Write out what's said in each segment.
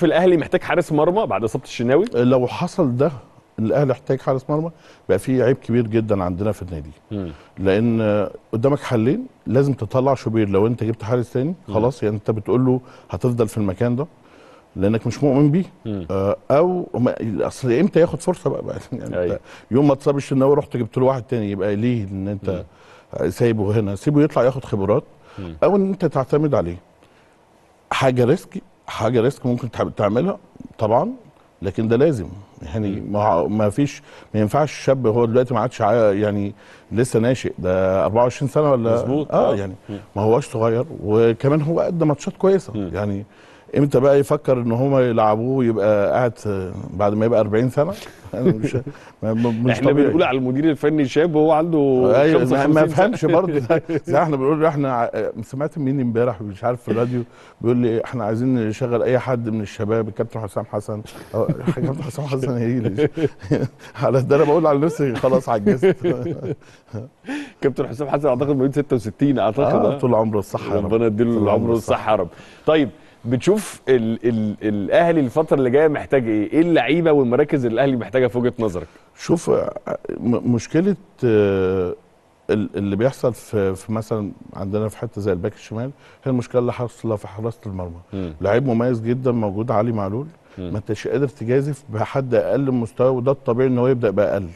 في الاهلي محتاج حارس مرمى بعد اصابه الشناوي لو حصل ده الاهلي احتاج حارس مرمى بقى في عيب كبير جدا عندنا في النادي لان قدامك حلين لازم تطلع شوبير لو انت جبت حارس ثاني خلاص يعني انت بتقول له هتفضل في المكان ده لانك مش مؤمن بيه آه، او اصل امتى ياخد فرصه بقى, بقى يعني أي. أيوه. يوم ما اتصاب الشناوي رحت جبت له واحد ثاني يبقى ليه ان انت سايبه هنا سيبه يطلع ياخد خبرات او ان انت تعتمد عليه حاجه ريسكي حاجه ريسك ممكن تعملها طبعا لكن ده لازم يعني ما ما فيش ما ينفعش شاب هو دلوقتي ما عادش يعني لسه ناشئ ده 24 سنه ولا مظبوط آه،, اه يعني ما هوش صغير وكمان هو قد ماتشات كويسه يعني امتى بقى يفكر ان هما يلعبوه يبقى قاعد بعد ما يبقى 40 سنه مش مش احنا بنقول على المدير الفني شاب وهو عنده ايوه ما فهمش برضه زي احنا بنقول احنا سمعت مين امبارح مش عارف في الراديو بيقول لي احنا عايزين نشغل اي حد من الشباب الكابتن حسام حسن الكابتن حسام حسن هيجي على ده انا بقول على نفسي خلاص عجزت كابتن حسام حسن اعتقد مواليد 66 اعتقد آه طول عمره الصحه ربنا يديله العمر الصحه يا رب طيب بتشوف ال ال الاهلي الفتره اللي جايه محتاج ايه؟ ايه اللعيبه والمراكز اللي الاهلي محتاجها في وجهه نظرك؟ شوف آه، مشكله آه، اللي بيحصل في في مثلا عندنا في حته زي الباك الشمال هي المشكله اللي حاصله في حراسه المرمى لعيب مميز جدا موجود علي معلول ما انتش قادر تجازف بحد اقل مستوى وده الطبيعي ان هو يبدا باقل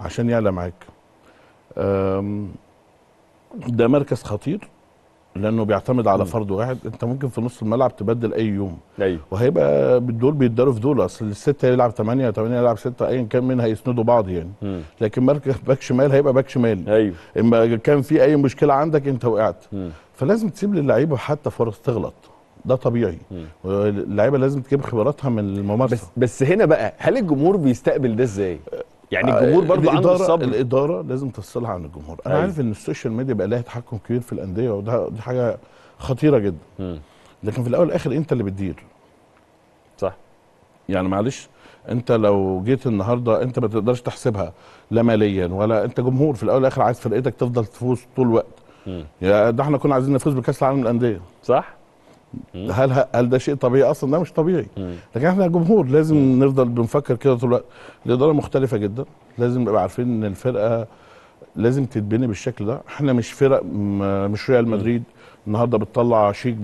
عشان يعلى معاك ده مركز خطير لانه بيعتمد على فرد واحد انت ممكن في نص الملعب تبدل اي يوم ايوه وهيبقى بالدول بيتداروا في دول اصل السته يلعب 8 8 يلعب 6 ايا كان مين هيسندوا بعض يعني مم. لكن مركز باك شمال هيبقى باك شمال ايوه اما كان في اي مشكله عندك انت وقعت مم. فلازم تسيب للعيبه حتى فرص تغلط ده طبيعي اللعيبه لازم تجيب خبراتها من الممارسه بس بس هنا بقى هل الجمهور بيستقبل ده ازاي يعني آه، الجمهور برضه عنده الصبر الاداره لازم تفصلها عن الجمهور انا نعم. عارف ان السوشيال ميديا بقى لها تحكم كبير في الانديه وده دي حاجه خطيره جدا م. لكن في الاول والاخر انت اللي بتدير صح يعني معلش انت لو جيت النهارده انت ما تقدرش تحسبها لا ماليا ولا انت جمهور في الاول والاخر عايز فرقتك تفضل تفوز طول الوقت ده احنا كنا عايزين نفوز بكاس العالم للانديه صح هل هل ده شيء طبيعي اصلا ده مش طبيعي لكن احنا جمهور لازم نفضل بنفكر كده طول الوقت الاداره مختلفه جدا لازم نبقى عارفين ان الفرقه لازم تتبني بالشكل ده احنا مش فرق مش ريال مدريد النهارده بتطلع شيك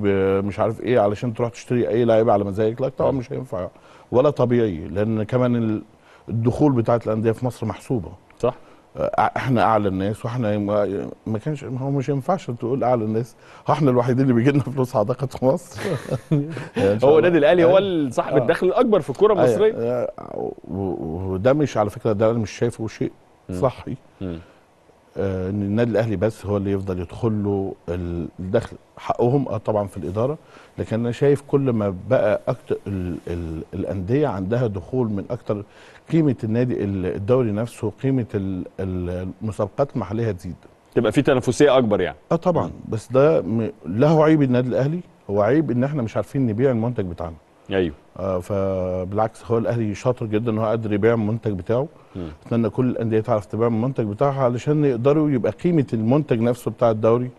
مش عارف ايه علشان تروح تشتري اي لعيبه على مزاجك لا طبعا مش هينفع ولا طبيعي لان كمان الدخول بتاعت الانديه في مصر محسوبه صح احنا اعلى الناس واحنا ما كانش هو مش ينفعش تقول اعلى الناس احنا الوحيدين اللي بيجي لنا فلوس في مصر يعني هو النادي الاهلي هو آه. صاحب آه. الدخل الاكبر في الكره آه. المصريه وده مش على فكره ده انا مش شايفه شيء صحي آه، ان النادي الاهلي بس هو اللي يفضل يدخل له الدخل حقهم اه طبعا في الاداره لكن انا شايف كل ما بقى اكتر الانديه عندها دخول من اكتر قيمه النادي الدوري نفسه قيمه المسابقات المحليه تزيد تبقى في تنافسيه اكبر يعني اه طبعا بس ده لا هو عيب النادي الاهلي هو عيب ان احنا مش عارفين نبيع المنتج بتاعنا ايوه آه فبالعكس هو الاهلي شاطر جدا ان هو قادر يبيع المنتج بتاعه اتمنى كل الانديه تعرف تبيع المنتج بتاعها علشان يقدروا يبقى قيمه المنتج نفسه بتاع الدوري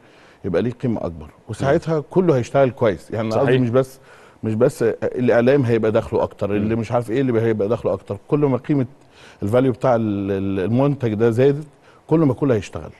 يبقى ليه قيمه اكبر وساعتها كله هيشتغل كويس يعني قصدي مش بس مش بس الاعلام هيبقى دخله اكتر مم. اللي مش عارف ايه اللي هيبقى دخله اكتر كل ما قيمه الفاليو بتاع المنتج ده زادت كل ما كله هيشتغل